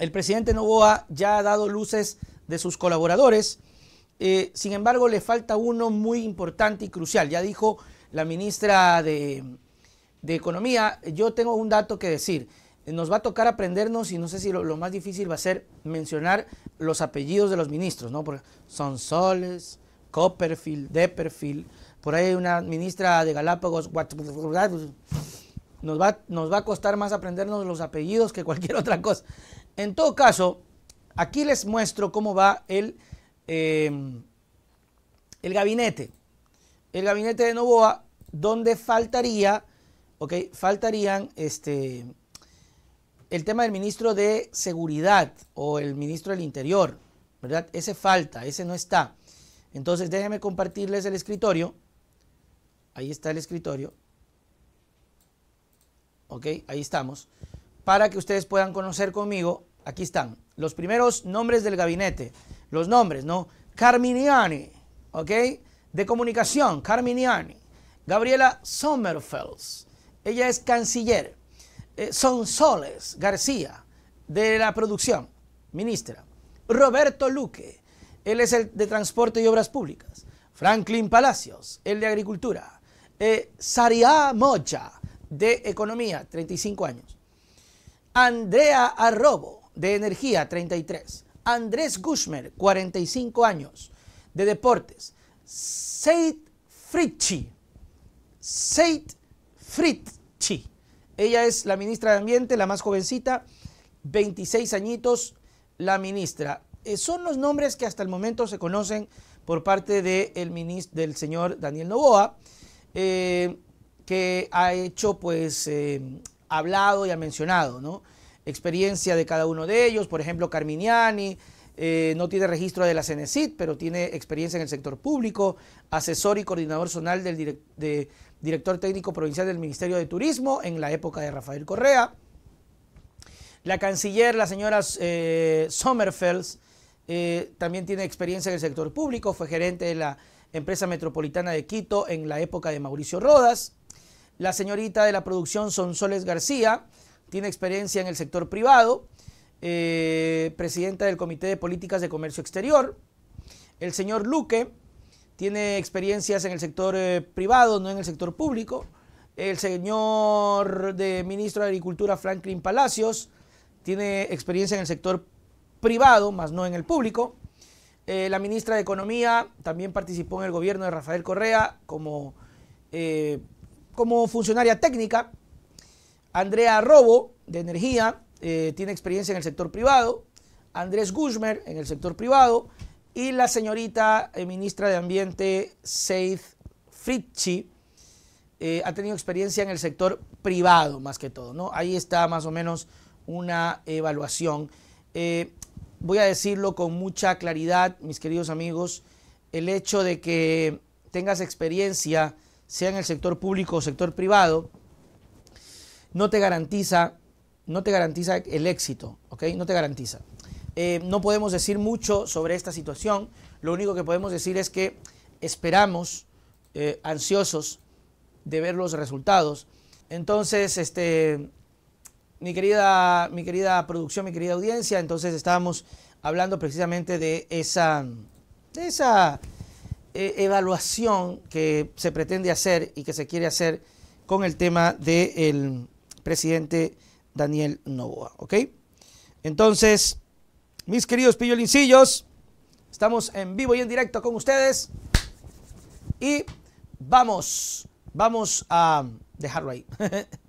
el presidente Novoa ya ha dado luces de sus colaboradores. Eh, sin embargo, le falta uno muy importante y crucial. Ya dijo la ministra de, Economía, yo tengo un dato que decir. Nos va a tocar aprendernos y no sé si lo, más difícil va a ser mencionar los apellidos de los ministros, ¿no? Porque son Soles, Copperfield, Depperfield, por ahí una ministra de Galápagos, nos va, nos va a costar más aprendernos los apellidos que cualquier otra cosa. En todo caso, aquí les muestro cómo va el, em, el gabinete. El gabinete de Novoa, donde faltaría, ok, faltarían este, el tema del ministro de Seguridad o el ministro del Interior, ¿verdad? Ese falta, ese no está. Entonces déjenme compartirles el escritorio. Ahí está el escritorio. Ok, ahí estamos para que ustedes puedan conocer conmigo. Aquí están los primeros nombres del gabinete. Los nombres, ¿no? Carminiani, ¿ok? De comunicación, Carminiani. Gabriela Sommerfels, ella es canciller. Son eh, Sonsoles García, de la producción, ministra. Roberto Luque, él es el de Transporte y Obras Públicas. Franklin Palacios, el de Agricultura. Eh, Saria Mocha, de Economía, 35 años. Andrea Arrobo, de Energía, 33. Andrés Gushmer, 45 años, de Deportes. Seid Fritchi. Seid Fritchi. Ella es la ministra de Ambiente, la más jovencita, 26 añitos, la ministra. Eh, son los nombres que hasta el momento se conocen por parte del señor Daniel Novoa, eh, que ha hecho pues eh, hablado y ha mencionado, ¿no? Experiencia de cada uno de ellos, por ejemplo, Carminiani, eh, no tiene registro de la Cenecit, pero tiene experiencia en el sector público, asesor y coordinador zonal del director técnico provincial del Ministerio de Turismo en la época de Rafael Correa. La canciller, la señora eh, eh, también tiene experiencia en el sector público, fue gerente de la empresa metropolitana de Quito en la época de Mauricio Rodas. La señorita de la producción Sonsoles García tiene experiencia en el sector privado, eh, presidenta del Comité de Políticas de Comercio Exterior. El señor Luque tiene experiencias en el sector eh, privado, no en el sector público. El señor de ministro de Agricultura Franklin Palacios tiene experiencia en el sector privado, más no en el público. Eh, la ministra de Economía también participó en el gobierno de Rafael Correa como como funcionaria técnica. Andrea Robo, de Energía, eh, tiene experiencia en el sector privado. Andrés Guzmer, en el sector privado. Y la señorita eh, ministra de Ambiente, Seith Fritchi, eh, ha tenido experiencia en el sector privado, más que todo. ¿no? Ahí está más o menos una evaluación. voy a decirlo con mucha claridad, mis queridos amigos, el hecho de que tengas experiencia sea en el sector público o sector privado, no te garantiza, no te garantiza el éxito, ¿ok? No te garantiza. Eh, no podemos decir mucho sobre esta situación, lo único que podemos decir es que esperamos, eh, ansiosos de ver los resultados. Entonces, este, mi querida, mi querida producción, mi querida audiencia, entonces estábamos hablando precisamente de esa, de esa e, evaluación que se pretende hacer y que se quiere hacer con el tema del presidente Daniel Novoa. ¿Ok? Entonces, mis queridos pillolincillos, estamos en vivo y en directo con ustedes. Y vamos, vamos a dejarlo ahí.